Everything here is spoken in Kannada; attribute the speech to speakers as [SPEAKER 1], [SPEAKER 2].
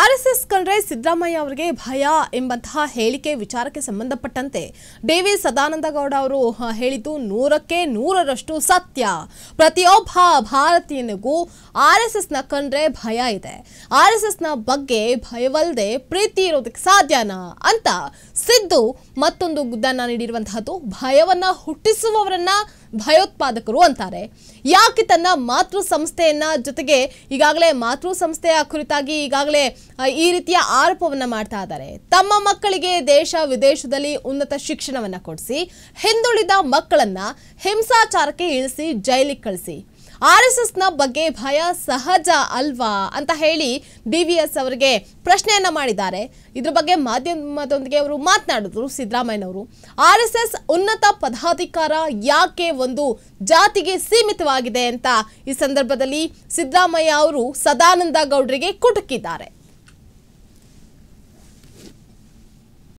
[SPEAKER 1] ಆರ್ಎಸ್ಎಸ್ ಕಂಡ್ರೆ ಸಿದ್ದರಾಮಯ್ಯ ಅವರಿಗೆ ಭಯ ಎಂಬಂತಹ ಹೇಳಿಕೆ ವಿಚಾರಕ್ಕೆ ಸಂಬಂಧಪಟ್ಟಂತೆ ಡಿವಿ ಸದಾನಂದ ಗೌಡ ಅವರು ಹೇಳಿದ್ದು ನೂರಕ್ಕೆ ನೂರರಷ್ಟು ಸತ್ಯ ಪ್ರತಿಯೊಬ್ಬ ಭಾರತೀಯನಿಗೂ ಆರ್ಎಸ್ಎಸ್ನ ಕಂಡ್ರೆ ಭಯ ಇದೆ ಆರ್ಎಸ್ಎಸ್ನ ಬಗ್ಗೆ ಭಯವಲ್ಲದೆ ಪ್ರೀತಿ ಇರೋದಕ್ಕೆ ಸಾಧ್ಯನಾ ಅಂತ ಸಿದ್ದು ಮತ್ತೊಂದು ಗುದ್ದನ್ನು ನೀಡಿರುವಂತಹದ್ದು ಭಯವನ್ನ ಹುಟ್ಟಿಸುವವರನ್ನ ಭಯೋತ್ಪಾದಕರು ಅಂತಾರೆ ಯಾಕೆ ತನ್ನ ಮಾತೃ ಸಂಸ್ಥೆಯನ್ನ ಜೊತೆಗೆ ಈಗಾಗಲೇ ಮಾತೃ ಸಂಸ್ಥೆಯ ಕುರಿತಾಗಿ ಈಗಾಗಲೇ ಈ ರೀತಿಯ ಆರೋಪವನ್ನ ಮಾಡ್ತಾ ಇದ್ದಾರೆ ತಮ್ಮ ಮಕ್ಕಳಿಗೆ ದೇಶ ವಿದೇಶದಲ್ಲಿ ಉನ್ನತ ಶಿಕ್ಷಣವನ್ನ ಕೊಡಿಸಿ ಹಿಂದುಳಿದ ಮಕ್ಕಳನ್ನ ಹಿಂಸಾಚಾರಕ್ಕೆ ಇಳಿಸಿ ಜೈಲಿಗೆ ಕಳಿಸಿ ಆರ್ ಎಸ್ ಎಸ್ನ ಬಗ್ಗೆ ಭಯ ಸಹಜ ಅಲ್ವಾ ಅಂತ ಹೇಳಿ ಬಿ ವಿ ಎಸ್ ಅವರಿಗೆ ಪ್ರಶ್ನೆಯನ್ನು ಮಾಡಿದ್ದಾರೆ ಇದ್ರ ಬಗ್ಗೆ ಮಾಧ್ಯಮದೊಂದಿಗೆ ಅವರು ಮಾತನಾಡಿದ್ರು ಸಿದ್ದರಾಮಯ್ಯನವರು ಆರ್ ಎಸ್ ಎಸ್ ಉನ್ನತ ಪದಾಧಿಕಾರ ಯಾಕೆ ಒಂದು ಜಾತಿಗೆ ಸೀಮಿತವಾಗಿದೆ ಅಂತ ಈ ಸಂದರ್ಭದಲ್ಲಿ ಸಿದ್ದರಾಮಯ್ಯ ಅವರು ಸದಾನಂದ ಗೌಡರಿಗೆ ಕುಟುಕಿದ್ದಾರೆ